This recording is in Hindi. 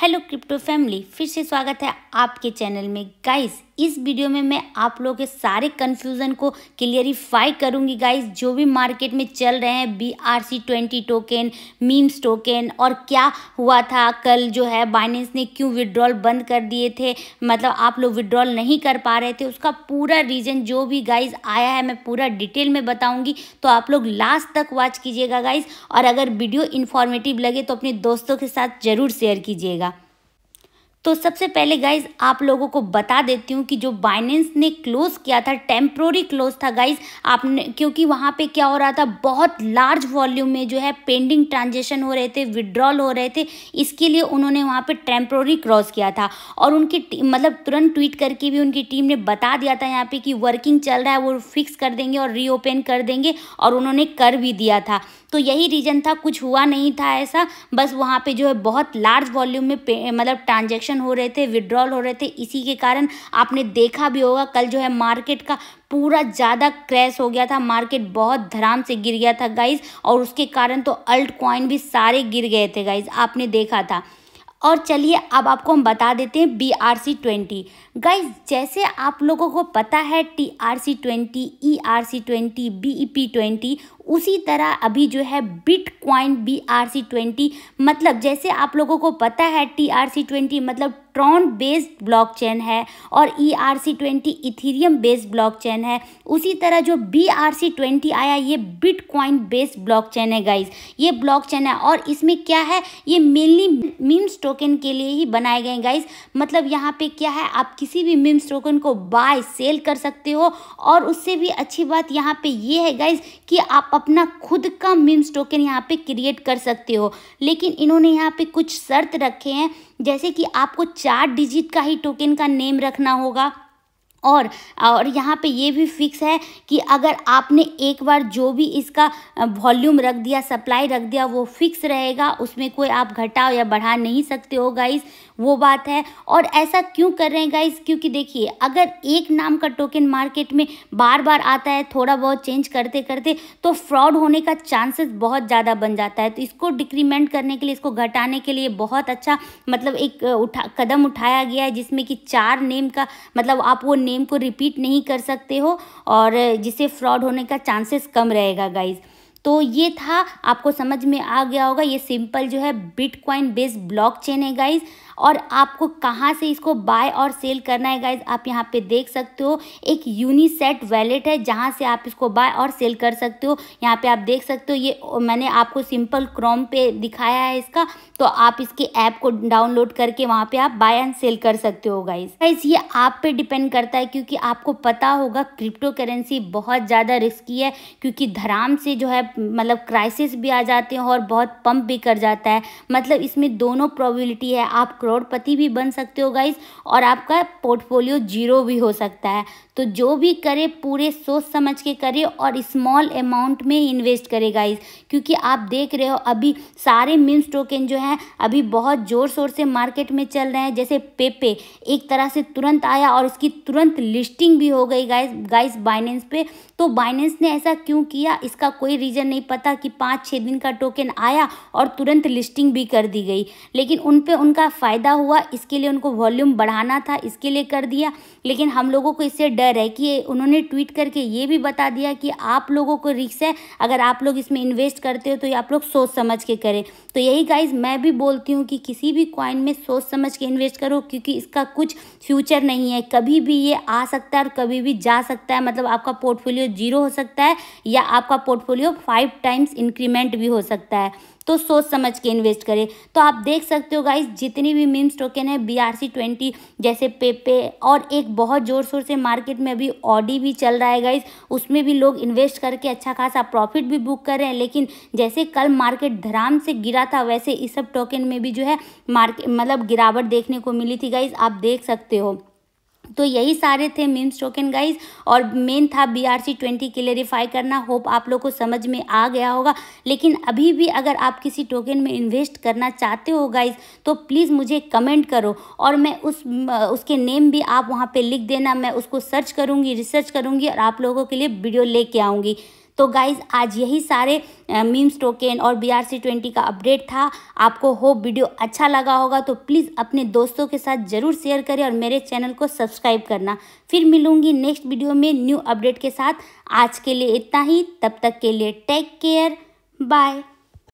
हेलो क्रिप्टो फैमिली फिर से स्वागत है आपके चैनल में गाइस इस वीडियो में मैं आप लोगों के सारे कन्फ्यूज़न को क्लियरिफाई करूँगी गाइज जो भी मार्केट में चल रहे हैं B R C twenty token memes token और क्या हुआ था कल जो है बाइनेंस ने क्यों विड्रॉल बंद कर दिए थे मतलब आप लोग विड्रॉल नहीं कर पा रहे थे उसका पूरा रीज़न जो भी गाइज आया है मैं पूरा डिटेल में बताऊँगी तो आप लोग लास्ट तक वॉच कीजिएगा गाइज और अगर वीडियो इन्फॉर्मेटिव लगे तो अपने दोस्तों के साथ ज़रूर शेयर कीजिएगा तो सबसे पहले गाइज आप लोगों को बता देती हूँ कि जो बाइनेंस ने क्लोज़ किया था टेम्प्रोरी क्लोज था गाइज आपने क्योंकि वहाँ पे क्या हो रहा था बहुत लार्ज वॉल्यूम में जो है पेंडिंग ट्रांजेक्शन हो रहे थे विड्रॉल हो रहे थे इसके लिए उन्होंने वहाँ पे टेम्प्रोरी क्लोज किया था और उनकी मतलब तुरंत ट्वीट करके भी उनकी टीम ने बता दिया था यहाँ पर कि वर्किंग चल रहा है वो फिक्स कर देंगे और रीओपन कर देंगे और उन्होंने कर भी दिया था तो यही रीज़न था कुछ हुआ नहीं था ऐसा बस वहाँ पर जो है बहुत लार्ज वॉल्यूम में मतलब ट्रांजेक्शन रिजेक्शन हो रहे थे विड्रॉल हो रहे थे इसी के कारण आपने देखा भी होगा कल जो है मार्केट का पूरा ज़्यादा क्रैश हो गया था मार्केट बहुत धराम से गिर गया था गाइज और उसके कारण तो अल्ट क्वाइन भी सारे गिर गए थे गाइज आपने देखा था और चलिए अब आपको हम बता देते हैं B R C twenty guys जैसे आप लोगों को पता है T R C twenty E R C twenty B E P twenty उसी तरह अभी जो है Bitcoin B R C twenty मतलब जैसे आप लोगों को पता है टी आर सी ट्वेंटी मतलब ट्रॉन बेस्ड ब्लॉकचेन है और E R C twenty Ethereum based blockchain है उसी तरह जो बी आर सी ट्वेंटी आया ये बिटकॉइन बेस्ड ब्लॉकचेन है गाइज ये ब्लॉकचेन है और इसमें क्या है ये मेनली मीम्स टोकन के लिए ही बनाए गए गाइज मतलब यहाँ पे क्या है आप किसी भी मीम्स टोकन को बाय सेल कर सकते हो और उससे भी अच्छी बात यहाँ पे ये है गाइज कि आप अपना खुद का मीम्स टोकन यहाँ पे क्रिएट कर सकते हो लेकिन इन्होंने यहाँ पे कुछ शर्त रखे हैं जैसे कि आपको चार डिजिट का ही टोकन का नेम रखना होगा और और यहाँ पे ये भी फिक्स है कि अगर आपने एक बार जो भी इसका वॉल्यूम रख दिया सप्लाई रख दिया वो फिक्स रहेगा उसमें कोई आप घटाओ या बढ़ा नहीं सकते हो गाइस वो बात है और ऐसा क्यों कर रहे हैं गाइस क्योंकि देखिए अगर एक नाम का टोकन मार्केट में बार बार आता है थोड़ा बहुत चेंज करते करते तो फ्रॉड होने का चांसेस बहुत ज़्यादा बन जाता है तो इसको डिक्रीमेंट करने के लिए इसको घटाने के लिए बहुत अच्छा मतलब एक उठा कदम उठाया गया है जिसमें कि चार नेम का मतलब आप वो नेम को रिपीट नहीं कर सकते हो और जिसे फ्रॉड होने का चांसेस कम रहेगा गाइज़ तो ये था आपको समझ में आ गया होगा ये सिंपल जो है बिटकॉइन बेस्ड ब्लॉकचेन है गाइज और आपको कहाँ से इसको बाय और सेल करना है गाइज आप यहाँ पे देख सकते हो एक यूनिसेट वैलेट है जहाँ से आप इसको बाय और सेल कर सकते हो यहाँ पे आप देख सकते हो ये मैंने आपको सिंपल क्रोम पे दिखाया है इसका तो आप इसके ऐप को डाउनलोड करके वहाँ पे आप बाय एंड सेल कर सकते हो गाइज गाइज ये आप पे डिपेंड करता है क्योंकि आपको पता होगा क्रिप्टो करेंसी बहुत ज़्यादा रिस्की है क्योंकि धराम से जो है मतलब क्राइसिस भी आ जाते हैं और बहुत पंप भी कर जाता है मतलब इसमें दोनों प्रोबेबिलिटी है आप करोड़पति भी बन सकते हो गाइस और आपका पोर्टफोलियो जीरो भी हो सकता है तो जो भी करे पूरे सोच समझ के करे और स्मॉल अमाउंट में इन्वेस्ट करे गाइस क्योंकि आप देख रहे हो अभी सारे मीम्स टोकन जो हैं अभी बहुत ज़ोर शोर से मार्केट में चल रहे हैं जैसे पेपे एक तरह से तुरंत आया और इसकी तुरंत लिस्टिंग भी हो गई गाइस गाइस बाइनेंस पे तो बाइनेंस ने ऐसा क्यों किया इसका कोई रीज़न रीज़न नहीं पता कि पाँच छः दिन का टोकन आया और तुरंत लिस्टिंग भी कर दी गई लेकिन उन पर उनका फ़ायदा हुआ इसके लिए उनको वॉल्यूम बढ़ाना था इसके लिए कर दिया लेकिन हम लोगों को इससे डर है कि उन्होंने ट्वीट करके ये भी बता दिया कि आप लोगों को रिक्स है अगर आप लोग इसमें इन्वेस्ट करते हो तो आप लोग सोच समझ के करें तो यही गाइज मैं भी बोलती हूँ कि किसी भी कॉइन में सोच समझ के इन्वेस्ट करो क्योंकि इसका कुछ फ्यूचर नहीं है कभी भी ये आ सकता है और कभी भी जा सकता है मतलब आपका पोर्टफोलियो जीरो हो सकता है या आपका पोर्टफोलियो फाइव टाइम्स इंक्रीमेंट भी हो सकता है तो सोच समझ के इन्वेस्ट करें तो आप देख सकते हो गाइज़ जितनी भी मीम्स टोकन है बी आर सी ट्वेंटी जैसे पेपे और एक बहुत ज़ोर शोर से मार्केट में अभी ऑडी भी चल रहा है गाइज़ उसमें भी लोग इन्वेस्ट करके अच्छा खासा प्रॉफिट भी बुक कर रहे हैं लेकिन जैसे कल मार्केट धराम से गिरा था वैसे इस सब टोकन में भी जो है मार्केट मतलब गिरावट देखने को मिली थी गाइज आप देख सकते हो तो यही सारे थे मीम्स टोकन गाइज और मेन था B R C twenty clarify करना होप आप लोग को समझ में आ गया होगा लेकिन अभी भी अगर आप किसी टोकन में इन्वेस्ट करना चाहते हो गाइज तो प्लीज़ मुझे कमेंट करो और मैं उस उसके नेम भी आप वहाँ पे लिख देना मैं उसको सर्च करूँगी रिसर्च करूँगी और आप लोगों के लिए वीडियो लेके आऊँगी तो गाइज आज यही सारे मीम्स टोकन और बी आर सी ट्वेंटी का अपडेट था आपको होप वीडियो अच्छा लगा होगा तो प्लीज़ अपने दोस्तों के साथ ज़रूर शेयर करें और मेरे चैनल को सब्सक्राइब करना फिर मिलूंगी नेक्स्ट वीडियो में न्यू अपडेट के साथ आज के लिए इतना ही तब तक के लिए टेक केयर बाय